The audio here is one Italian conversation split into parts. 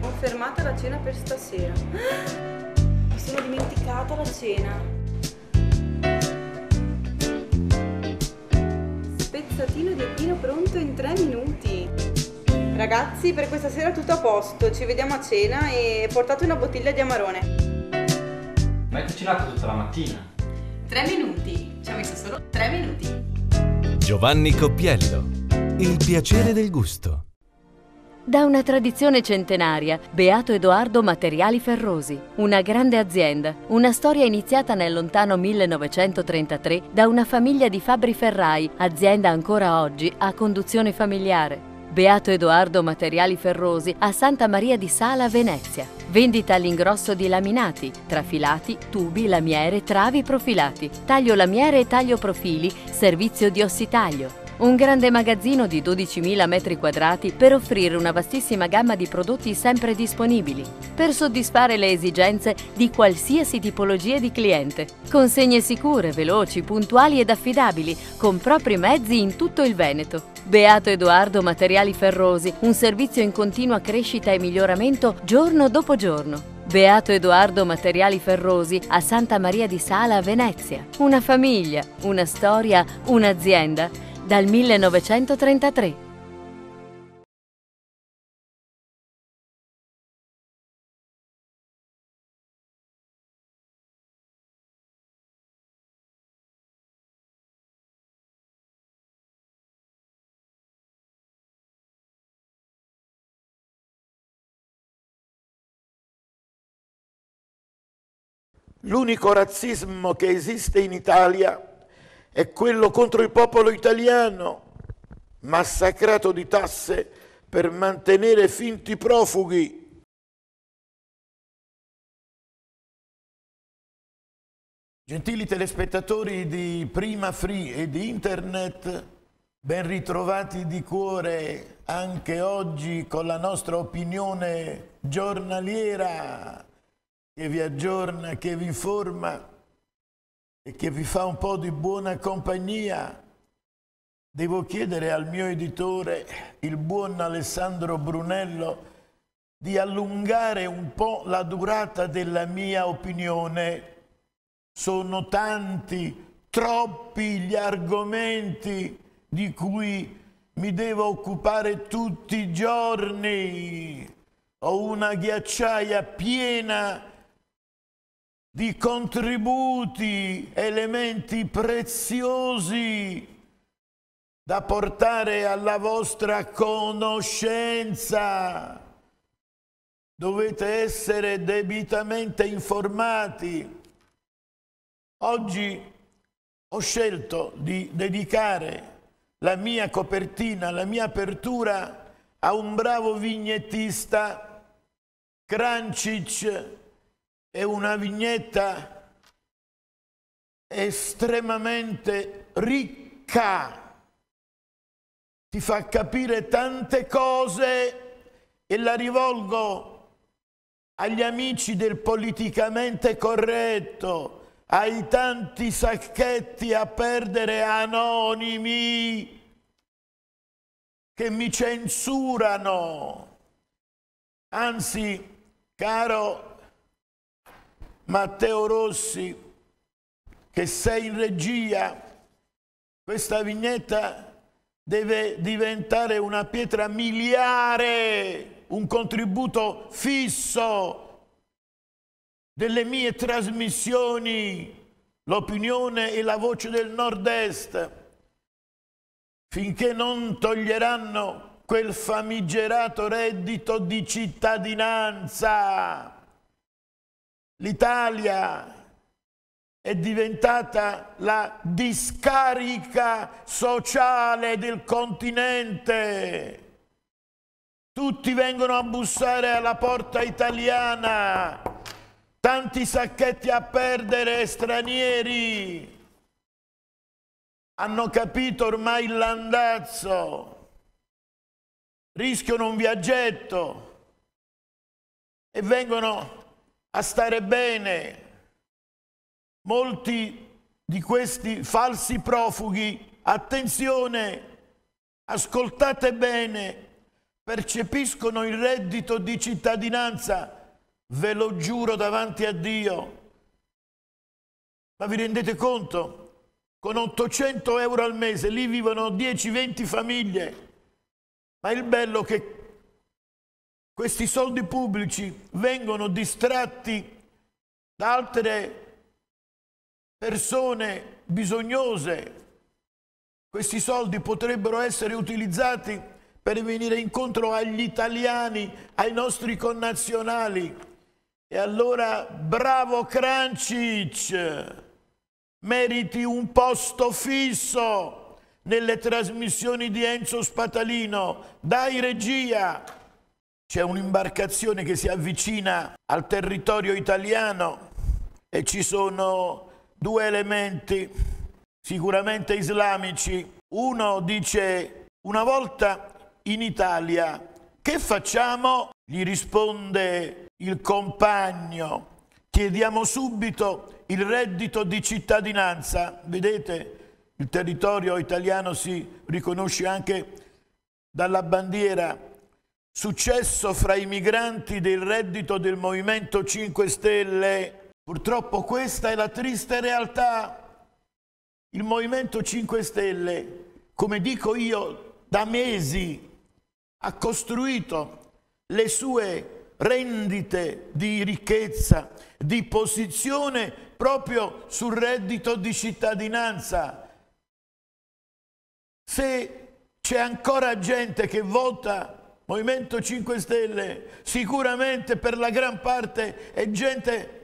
Ho fermato la cena per stasera. Mi sono dimenticata la cena. Spezzatino di vino pronto in 3 minuti. Ragazzi, per questa sera tutto a posto. Ci vediamo a cena e portate una bottiglia di amarone. Ma hai cucinato tutta la mattina? 3 minuti. Ci ha messo solo 3 minuti. Giovanni Coppiello. Il piacere del gusto. Da una tradizione centenaria, Beato Edoardo Materiali Ferrosi, una grande azienda, una storia iniziata nel lontano 1933 da una famiglia di fabbri ferrai, azienda ancora oggi a conduzione familiare. Beato Edoardo Materiali Ferrosi a Santa Maria di Sala, Venezia. Vendita all'ingrosso di laminati, trafilati, tubi, lamiere, travi profilati, taglio lamiere e taglio profili, servizio di ossitaglio, un grande magazzino di 12.000 m2 per offrire una vastissima gamma di prodotti sempre disponibili, per soddisfare le esigenze di qualsiasi tipologia di cliente. Consegne sicure, veloci, puntuali ed affidabili, con propri mezzi in tutto il Veneto. Beato Edoardo Materiali Ferrosi, un servizio in continua crescita e miglioramento giorno dopo giorno. Beato Edoardo Materiali Ferrosi a Santa Maria di Sala, Venezia. Una famiglia, una storia, un'azienda dal 1933. L'unico razzismo che esiste in Italia è quello contro il popolo italiano, massacrato di tasse per mantenere finti profughi. Gentili telespettatori di Prima Free e di Internet, ben ritrovati di cuore anche oggi con la nostra opinione giornaliera che vi aggiorna, che vi informa e che vi fa un po' di buona compagnia. Devo chiedere al mio editore, il buon Alessandro Brunello, di allungare un po' la durata della mia opinione. Sono tanti, troppi gli argomenti di cui mi devo occupare tutti i giorni. Ho una ghiacciaia piena di contributi, elementi preziosi da portare alla vostra conoscenza. Dovete essere debitamente informati. Oggi ho scelto di dedicare la mia copertina, la mia apertura a un bravo vignettista, Crancic, è una vignetta estremamente ricca, ti fa capire tante cose e la rivolgo agli amici del politicamente corretto, ai tanti sacchetti a perdere anonimi che mi censurano. Anzi, caro Matteo Rossi che sei in regia, questa vignetta deve diventare una pietra miliare, un contributo fisso delle mie trasmissioni, l'opinione e la voce del nord-est, finché non toglieranno quel famigerato reddito di cittadinanza L'Italia è diventata la discarica sociale del continente. Tutti vengono a bussare alla porta italiana, tanti sacchetti a perdere stranieri. Hanno capito ormai l'andazzo rischiano un viaggetto e vengono a stare bene. Molti di questi falsi profughi, attenzione, ascoltate bene, percepiscono il reddito di cittadinanza, ve lo giuro davanti a Dio. Ma vi rendete conto? Con 800 euro al mese lì vivono 10-20 famiglie. Ma il bello è che questi soldi pubblici vengono distratti da altre persone bisognose. Questi soldi potrebbero essere utilizzati per venire incontro agli italiani, ai nostri connazionali. E allora, bravo Krancic, meriti un posto fisso nelle trasmissioni di Enzo Spatalino. Dai regia! C'è un'imbarcazione che si avvicina al territorio italiano e ci sono due elementi sicuramente islamici. Uno dice una volta in Italia che facciamo? Gli risponde il compagno. Chiediamo subito il reddito di cittadinanza. Vedete, il territorio italiano si riconosce anche dalla bandiera successo fra i migranti del reddito del Movimento 5 Stelle. Purtroppo questa è la triste realtà. Il Movimento 5 Stelle, come dico io, da mesi ha costruito le sue rendite di ricchezza, di posizione proprio sul reddito di cittadinanza. Se c'è ancora gente che vota Movimento 5 Stelle sicuramente per la gran parte è gente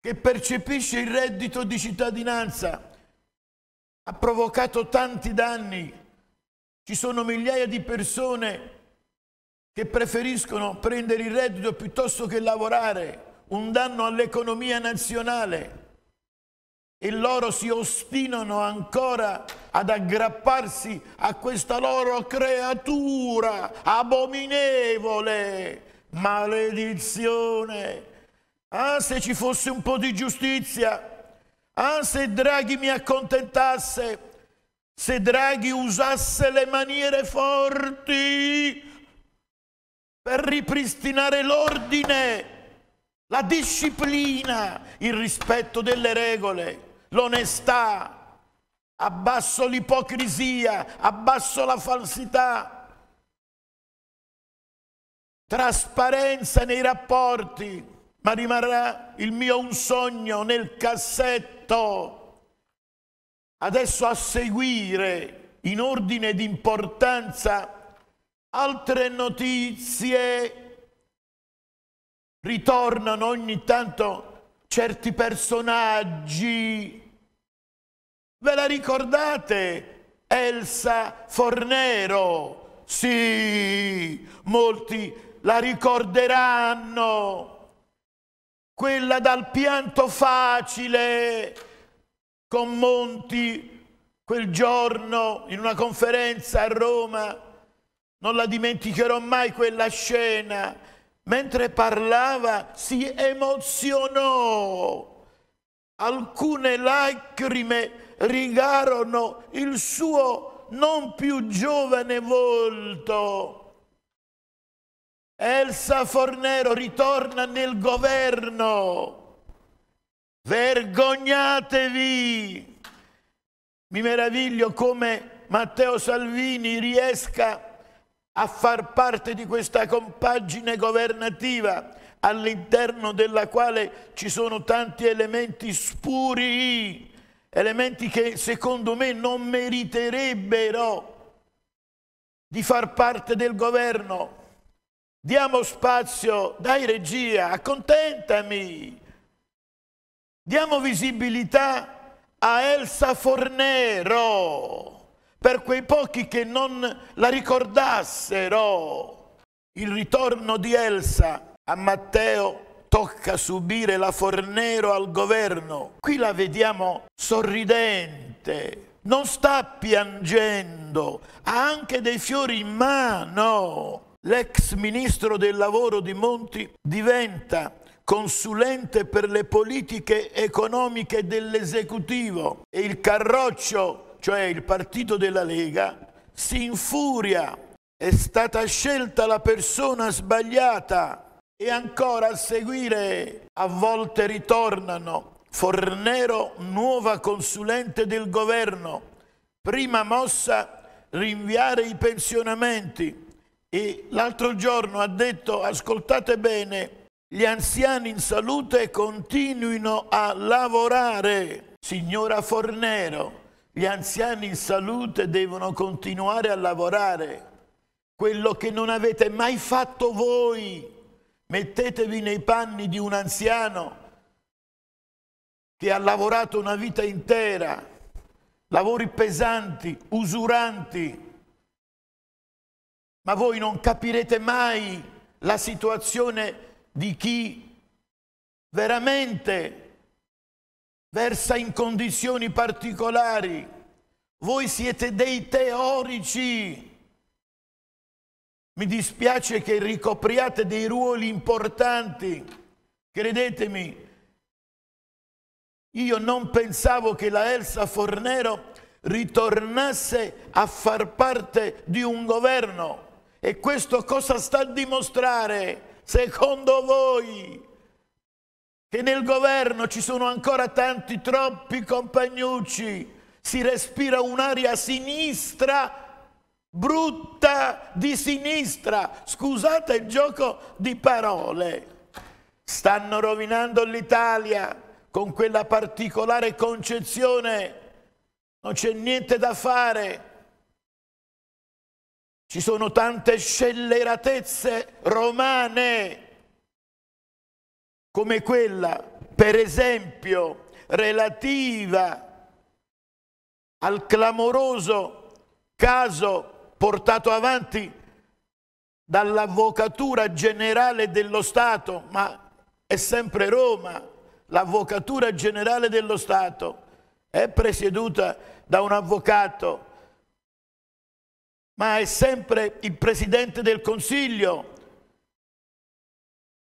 che percepisce il reddito di cittadinanza, ha provocato tanti danni, ci sono migliaia di persone che preferiscono prendere il reddito piuttosto che lavorare, un danno all'economia nazionale e loro si ostinano ancora ad aggrapparsi a questa loro creatura abominevole, maledizione. Ah, se ci fosse un po' di giustizia, ah, se Draghi mi accontentasse, se Draghi usasse le maniere forti per ripristinare l'ordine, la disciplina, il rispetto delle regole l'onestà, abbasso l'ipocrisia, abbasso la falsità, trasparenza nei rapporti, ma rimarrà il mio un sogno nel cassetto. Adesso a seguire, in ordine di importanza, altre notizie. Ritornano ogni tanto certi personaggi Ve la ricordate Elsa Fornero? Sì, molti la ricorderanno. Quella dal pianto facile con Monti quel giorno in una conferenza a Roma. Non la dimenticherò mai quella scena. Mentre parlava si emozionò. Alcune lacrime rigarono il suo non più giovane volto. Elsa Fornero ritorna nel governo. Vergognatevi! Mi meraviglio come Matteo Salvini riesca a far parte di questa compagine governativa all'interno della quale ci sono tanti elementi spuri elementi che secondo me non meriterebbero di far parte del governo. Diamo spazio, dai regia, accontentami. Diamo visibilità a Elsa Fornero, per quei pochi che non la ricordassero. Il ritorno di Elsa a Matteo tocca subire la Fornero al governo. Qui la vediamo sorridente, non sta piangendo, ha anche dei fiori in mano. L'ex ministro del lavoro di Monti diventa consulente per le politiche economiche dell'esecutivo e il Carroccio, cioè il partito della Lega, si infuria. È stata scelta la persona sbagliata e ancora a seguire, a volte ritornano Fornero, nuova consulente del governo, prima mossa rinviare i pensionamenti e l'altro giorno ha detto, ascoltate bene, gli anziani in salute continuino a lavorare. Signora Fornero, gli anziani in salute devono continuare a lavorare. Quello che non avete mai fatto voi Mettetevi nei panni di un anziano che ha lavorato una vita intera, lavori pesanti, usuranti, ma voi non capirete mai la situazione di chi veramente versa in condizioni particolari. Voi siete dei teorici mi dispiace che ricopriate dei ruoli importanti. Credetemi, io non pensavo che la Elsa Fornero ritornasse a far parte di un governo. E questo cosa sta a dimostrare, secondo voi? Che nel governo ci sono ancora tanti, troppi compagnucci. Si respira un'aria sinistra brutta di sinistra, scusate il gioco di parole. Stanno rovinando l'Italia con quella particolare concezione, non c'è niente da fare. Ci sono tante scelleratezze romane, come quella, per esempio, relativa al clamoroso caso portato avanti dall'avvocatura generale dello Stato, ma è sempre Roma, l'avvocatura generale dello Stato è presieduta da un avvocato, ma è sempre il Presidente del Consiglio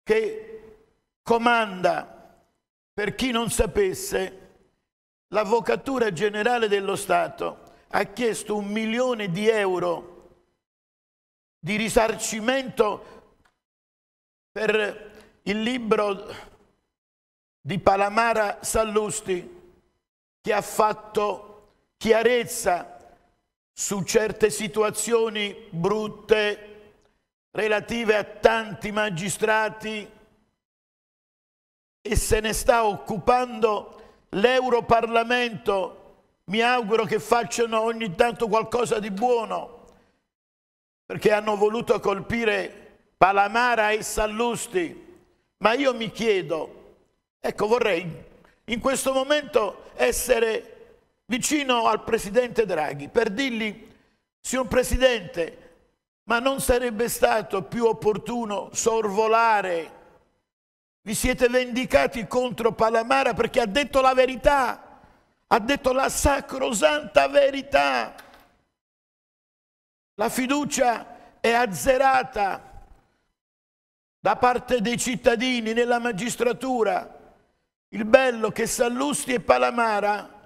che comanda, per chi non sapesse, l'avvocatura generale dello Stato ha chiesto un milione di euro di risarcimento per il libro di Palamara Sallusti che ha fatto chiarezza su certe situazioni brutte relative a tanti magistrati e se ne sta occupando l'Europarlamento mi auguro che facciano ogni tanto qualcosa di buono, perché hanno voluto colpire Palamara e Sallusti. Ma io mi chiedo, ecco vorrei in questo momento essere vicino al presidente Draghi per dirgli, signor presidente, ma non sarebbe stato più opportuno sorvolare? Vi siete vendicati contro Palamara perché ha detto la verità ha detto la sacrosanta verità. La fiducia è azzerata da parte dei cittadini nella magistratura. Il bello che Sallusti e Palamara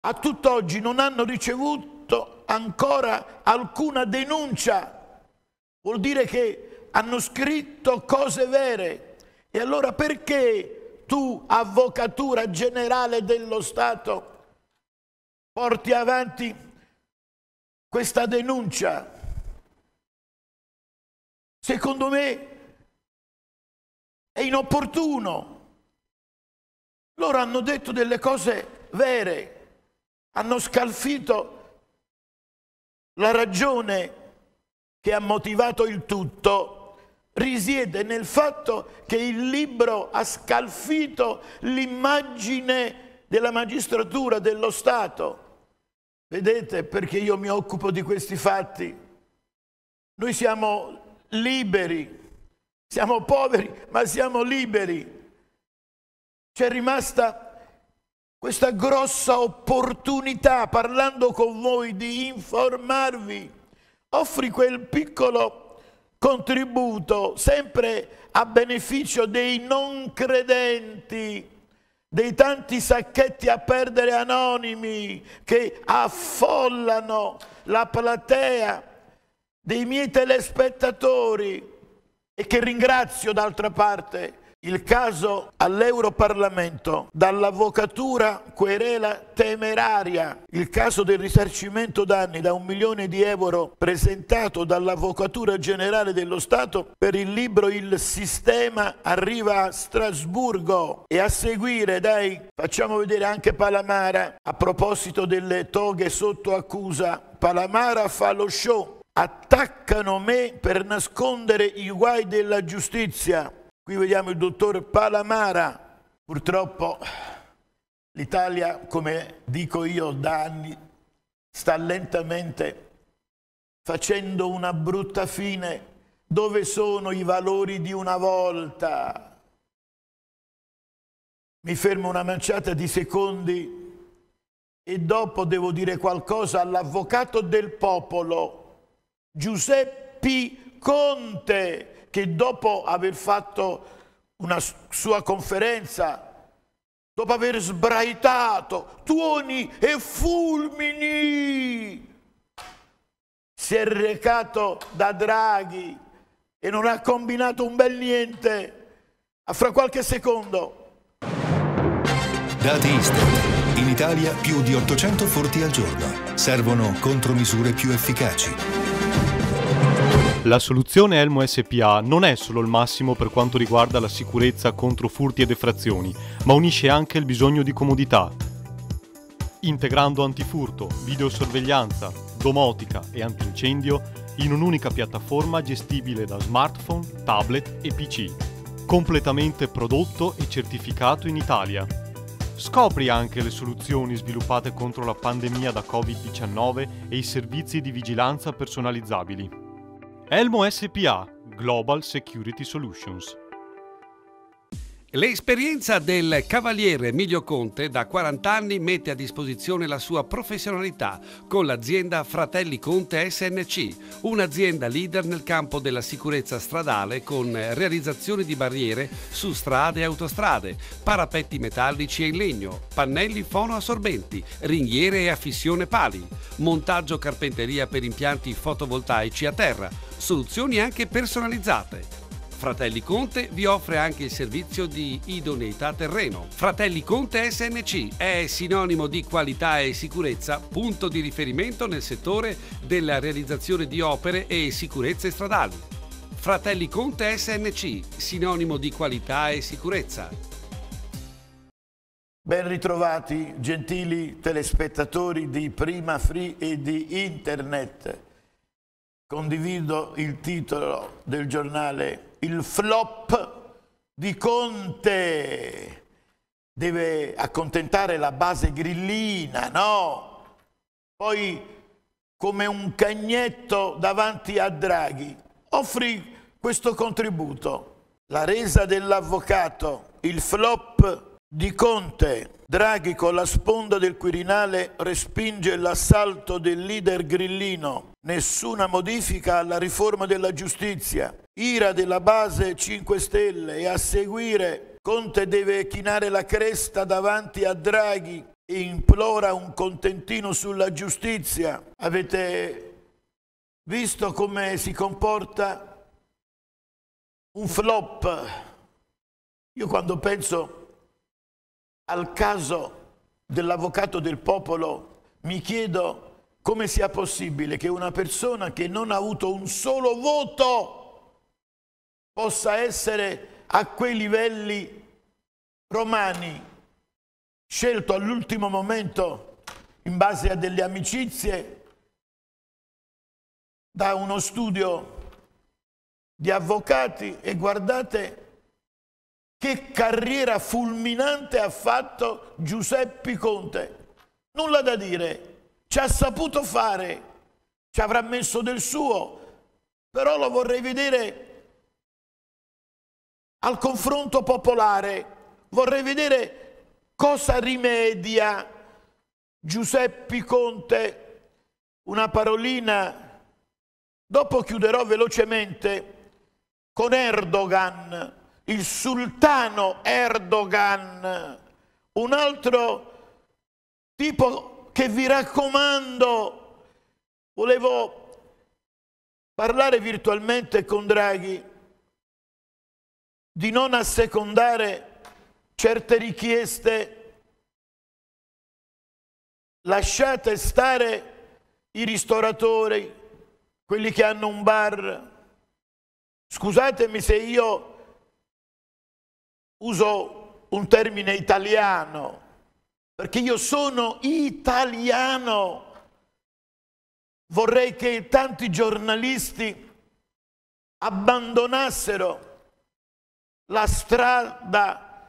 a tutt'oggi non hanno ricevuto ancora alcuna denuncia. Vuol dire che hanno scritto cose vere. E allora perché tu, avvocatura generale dello Stato, porti avanti questa denuncia. Secondo me è inopportuno. Loro hanno detto delle cose vere, hanno scalfito la ragione che ha motivato il tutto risiede nel fatto che il libro ha scalfito l'immagine della magistratura, dello Stato. Vedete perché io mi occupo di questi fatti. Noi siamo liberi, siamo poveri, ma siamo liberi. C'è rimasta questa grossa opportunità parlando con voi di informarvi. Offri quel piccolo contributo sempre a beneficio dei non credenti, dei tanti sacchetti a perdere anonimi che affollano la platea dei miei telespettatori e che ringrazio d'altra parte il caso all'Europarlamento, dall'avvocatura querela temeraria, il caso del risarcimento danni da un milione di euro presentato dall'Avvocatura Generale dello Stato per il libro Il Sistema arriva a Strasburgo e a seguire, dai, facciamo vedere anche Palamara a proposito delle toghe sotto accusa. Palamara fa lo show, attaccano me per nascondere i guai della giustizia Qui vediamo il dottor Palamara, purtroppo l'Italia, come dico io da anni, sta lentamente facendo una brutta fine. Dove sono i valori di una volta? Mi fermo una manciata di secondi e dopo devo dire qualcosa all'avvocato del popolo, Giuseppe Conte, che dopo aver fatto una sua conferenza, dopo aver sbraitato tuoni e fulmini, si è recato da Draghi e non ha combinato un bel niente. A fra qualche secondo. Dati Istat. In Italia più di 800 furti al giorno. Servono contromisure più efficaci. La soluzione Elmo SPA non è solo il massimo per quanto riguarda la sicurezza contro furti e defrazioni, ma unisce anche il bisogno di comodità. Integrando antifurto, videosorveglianza, domotica e antincendio in un'unica piattaforma gestibile da smartphone, tablet e PC. Completamente prodotto e certificato in Italia. Scopri anche le soluzioni sviluppate contro la pandemia da Covid-19 e i servizi di vigilanza personalizzabili. Elmo SPA Global Security Solutions. L'esperienza del cavaliere Emilio Conte da 40 anni mette a disposizione la sua professionalità con l'azienda Fratelli Conte SNC, un'azienda leader nel campo della sicurezza stradale con realizzazione di barriere su strade e autostrade, parapetti metallici e in legno, pannelli fonoassorbenti, ringhiere e affissione pali, montaggio carpenteria per impianti fotovoltaici a terra, soluzioni anche personalizzate. Fratelli Conte vi offre anche il servizio di idoneità terreno. Fratelli Conte SNC è sinonimo di qualità e sicurezza, punto di riferimento nel settore della realizzazione di opere e sicurezze stradali. Fratelli Conte SNC, sinonimo di qualità e sicurezza. Ben ritrovati, gentili telespettatori di Prima Free e di Internet. Condivido il titolo del giornale Il flop di Conte. Deve accontentare la base grillina, no? Poi come un cagnetto davanti a Draghi. Offri questo contributo. La resa dell'avvocato, il flop di Conte, Draghi con la sponda del Quirinale respinge l'assalto del leader grillino. Nessuna modifica alla riforma della giustizia. Ira della base 5 Stelle e a seguire Conte deve chinare la cresta davanti a Draghi e implora un contentino sulla giustizia. Avete visto come si comporta un flop? Io quando penso al caso dell'avvocato del popolo mi chiedo come sia possibile che una persona che non ha avuto un solo voto possa essere a quei livelli romani, scelto all'ultimo momento in base a delle amicizie, da uno studio di avvocati e guardate che carriera fulminante ha fatto Giuseppe Conte. Nulla da dire, ci ha saputo fare, ci avrà messo del suo, però lo vorrei vedere al confronto popolare, vorrei vedere cosa rimedia Giuseppe Conte. Una parolina, dopo chiuderò velocemente con Erdogan il sultano Erdogan, un altro tipo che vi raccomando, volevo parlare virtualmente con Draghi di non assecondare certe richieste lasciate stare i ristoratori, quelli che hanno un bar. Scusatemi se io uso un termine italiano, perché io sono italiano. Vorrei che tanti giornalisti abbandonassero la strada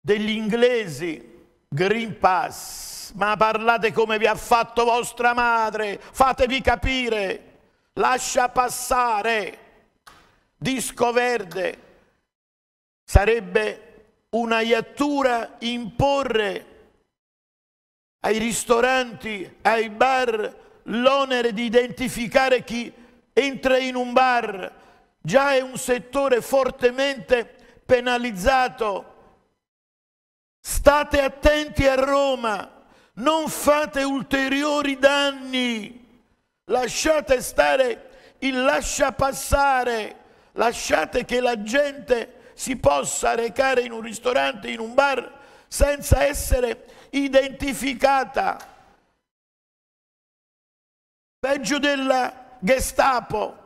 degli inglesi, Green Pass, ma parlate come vi ha fatto vostra madre, fatevi capire, lascia passare disco verde, sarebbe una iattura imporre ai ristoranti, ai bar, l'onere di identificare chi entra in un bar. Già è un settore fortemente penalizzato. State attenti a Roma, non fate ulteriori danni, lasciate stare il lascia passare lasciate che la gente si possa recare in un ristorante, in un bar, senza essere identificata. Peggio della Gestapo,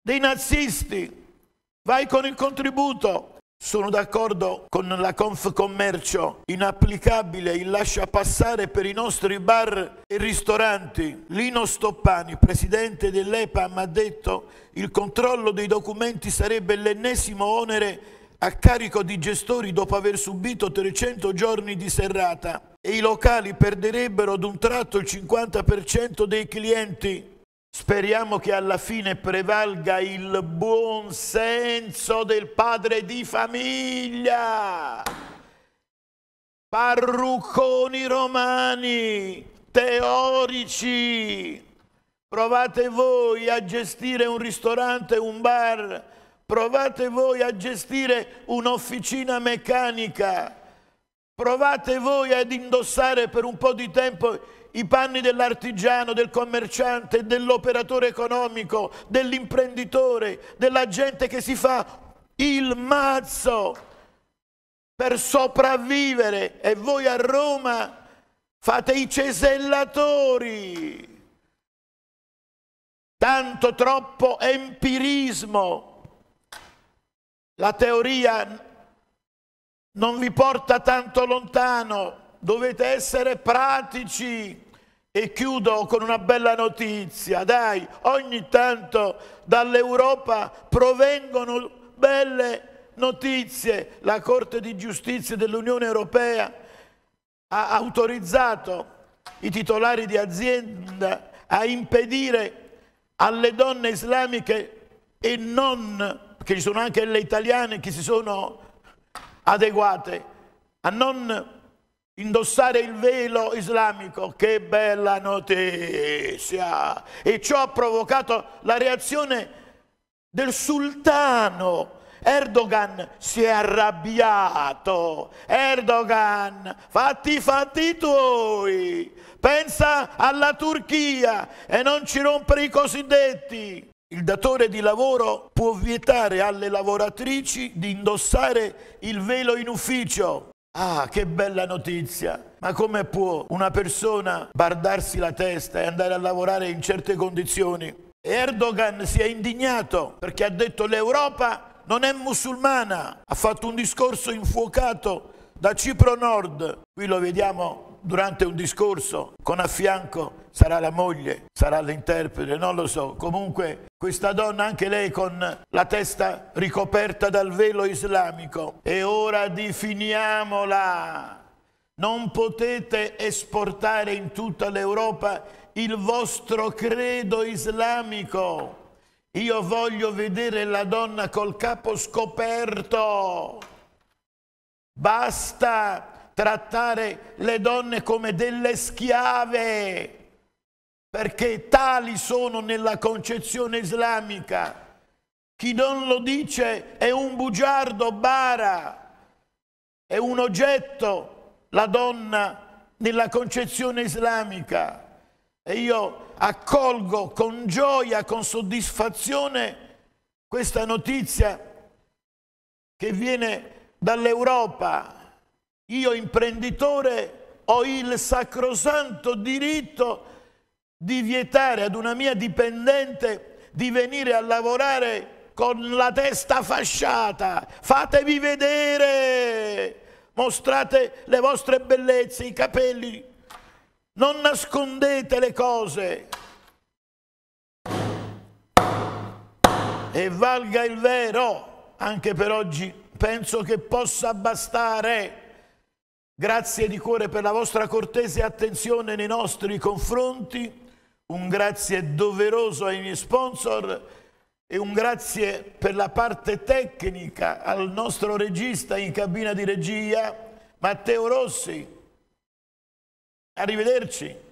dei nazisti, vai con il contributo, sono d'accordo con la Confcommercio, inapplicabile il lascia passare per i nostri bar e ristoranti. Lino Stoppani, presidente dell'EPAM, ha detto il controllo dei documenti sarebbe l'ennesimo onere a carico di gestori dopo aver subito 300 giorni di serrata e i locali perderebbero d'un tratto il 50% dei clienti Speriamo che alla fine prevalga il buon senso del padre di famiglia. Parrucconi romani, teorici, provate voi a gestire un ristorante, un bar, provate voi a gestire un'officina meccanica, provate voi ad indossare per un po' di tempo i panni dell'artigiano, del commerciante, dell'operatore economico, dell'imprenditore, della gente che si fa il mazzo per sopravvivere e voi a Roma fate i cesellatori. Tanto troppo empirismo. La teoria non vi porta tanto lontano, dovete essere pratici e chiudo con una bella notizia, dai, ogni tanto dall'Europa provengono belle notizie. La Corte di Giustizia dell'Unione Europea ha autorizzato i titolari di azienda a impedire alle donne islamiche e non, perché ci sono anche le italiane che si sono adeguate, a non indossare il velo islamico, che bella notizia! E ciò ha provocato la reazione del sultano. Erdogan si è arrabbiato. Erdogan, fatti i fatti tuoi. Pensa alla Turchia e non ci rompere i cosiddetti. Il datore di lavoro può vietare alle lavoratrici di indossare il velo in ufficio. Ah, che bella notizia! Ma come può una persona bardarsi la testa e andare a lavorare in certe condizioni? Erdogan si è indignato perché ha detto l'Europa non è musulmana, ha fatto un discorso infuocato da Cipro Nord, qui lo vediamo durante un discorso con a fianco sarà la moglie, sarà l'interprete, non lo so. Comunque questa donna, anche lei con la testa ricoperta dal velo islamico. E ora definiamola. Non potete esportare in tutta l'Europa il vostro credo islamico. Io voglio vedere la donna col capo scoperto. Basta trattare le donne come delle schiave perché tali sono nella concezione islamica. Chi non lo dice è un bugiardo, bara, è un oggetto, la donna, nella concezione islamica. E io accolgo con gioia, con soddisfazione questa notizia che viene dall'Europa. Io imprenditore ho il sacrosanto diritto di vietare ad una mia dipendente di venire a lavorare con la testa fasciata. Fatevi vedere, mostrate le vostre bellezze, i capelli, non nascondete le cose. E valga il vero, anche per oggi penso che possa bastare. Grazie di cuore per la vostra cortese attenzione nei nostri confronti un grazie doveroso ai miei sponsor e un grazie per la parte tecnica al nostro regista in cabina di regia Matteo Rossi. Arrivederci.